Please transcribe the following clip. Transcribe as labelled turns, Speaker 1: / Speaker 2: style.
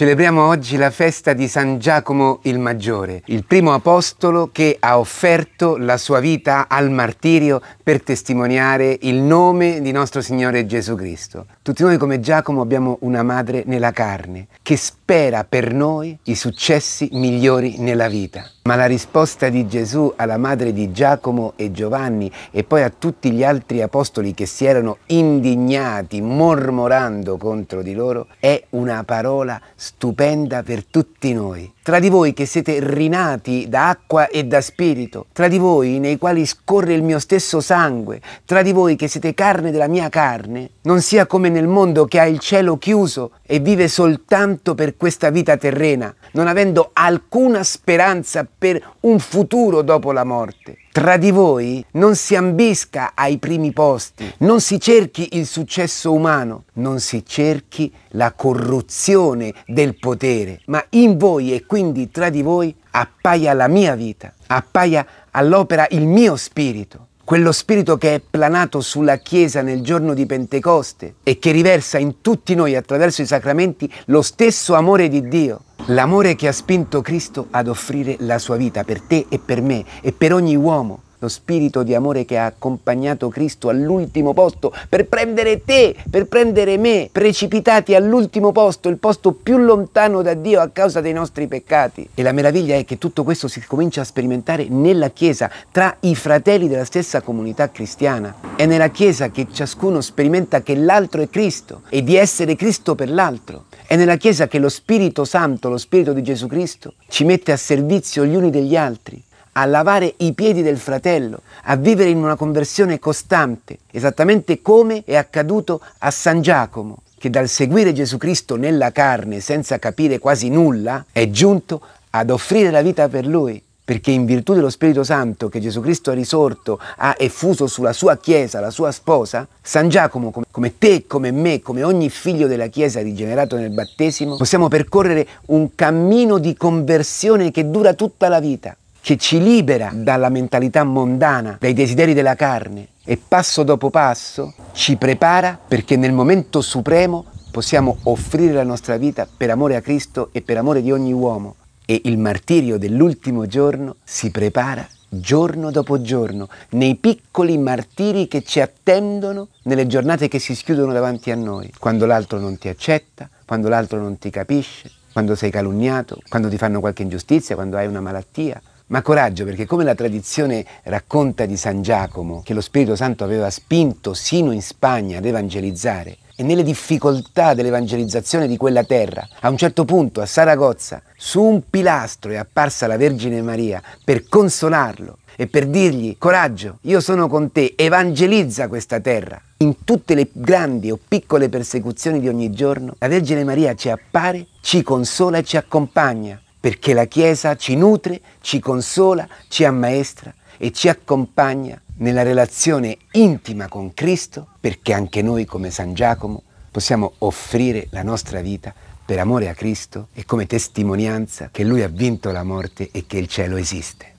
Speaker 1: Celebriamo oggi la festa di San Giacomo il Maggiore, il primo apostolo che ha offerto la sua vita al martirio per testimoniare il nome di nostro Signore Gesù Cristo. Tutti noi come Giacomo abbiamo una madre nella carne che spera per noi i successi migliori nella vita. Ma la risposta di Gesù alla madre di Giacomo e Giovanni e poi a tutti gli altri apostoli che si erano indignati mormorando contro di loro è una parola stupenda per tutti noi tra di voi che siete rinati da acqua e da spirito, tra di voi nei quali scorre il mio stesso sangue, tra di voi che siete carne della mia carne, non sia come nel mondo che ha il cielo chiuso e vive soltanto per questa vita terrena, non avendo alcuna speranza per un futuro dopo la morte tra di voi non si ambisca ai primi posti, non si cerchi il successo umano, non si cerchi la corruzione del potere, ma in voi e quindi tra di voi appaia la mia vita, appaia all'opera il mio spirito, quello spirito che è planato sulla Chiesa nel giorno di Pentecoste e che riversa in tutti noi attraverso i sacramenti lo stesso amore di Dio L'amore che ha spinto Cristo ad offrire la sua vita per te e per me e per ogni uomo. Lo spirito di amore che ha accompagnato Cristo all'ultimo posto per prendere te, per prendere me, precipitati all'ultimo posto, il posto più lontano da Dio a causa dei nostri peccati. E la meraviglia è che tutto questo si comincia a sperimentare nella Chiesa, tra i fratelli della stessa comunità cristiana. È nella Chiesa che ciascuno sperimenta che l'altro è Cristo e di essere Cristo per l'altro. È nella Chiesa che lo Spirito Santo, lo Spirito di Gesù Cristo, ci mette a servizio gli uni degli altri, a lavare i piedi del fratello, a vivere in una conversione costante, esattamente come è accaduto a San Giacomo, che dal seguire Gesù Cristo nella carne senza capire quasi nulla, è giunto ad offrire la vita per lui perché in virtù dello Spirito Santo che Gesù Cristo ha risorto, ha effuso sulla sua Chiesa, la sua sposa, San Giacomo, come te, come me, come ogni figlio della Chiesa rigenerato nel battesimo, possiamo percorrere un cammino di conversione che dura tutta la vita, che ci libera dalla mentalità mondana, dai desideri della carne e passo dopo passo ci prepara perché nel momento supremo possiamo offrire la nostra vita per amore a Cristo e per amore di ogni uomo, e il martirio dell'ultimo giorno si prepara giorno dopo giorno, nei piccoli martiri che ci attendono nelle giornate che si schiudono davanti a noi, quando l'altro non ti accetta, quando l'altro non ti capisce, quando sei calunniato, quando ti fanno qualche ingiustizia, quando hai una malattia. Ma coraggio, perché come la tradizione racconta di San Giacomo, che lo Spirito Santo aveva spinto sino in Spagna ad evangelizzare, e nelle difficoltà dell'evangelizzazione di quella terra. A un certo punto a Saragozza, su un pilastro è apparsa la Vergine Maria per consolarlo e per dirgli coraggio, io sono con te, evangelizza questa terra. In tutte le grandi o piccole persecuzioni di ogni giorno, la Vergine Maria ci appare, ci consola e ci accompagna, perché la Chiesa ci nutre, ci consola, ci ammaestra e ci accompagna nella relazione intima con Cristo perché anche noi come San Giacomo possiamo offrire la nostra vita per amore a Cristo e come testimonianza che Lui ha vinto la morte e che il cielo esiste.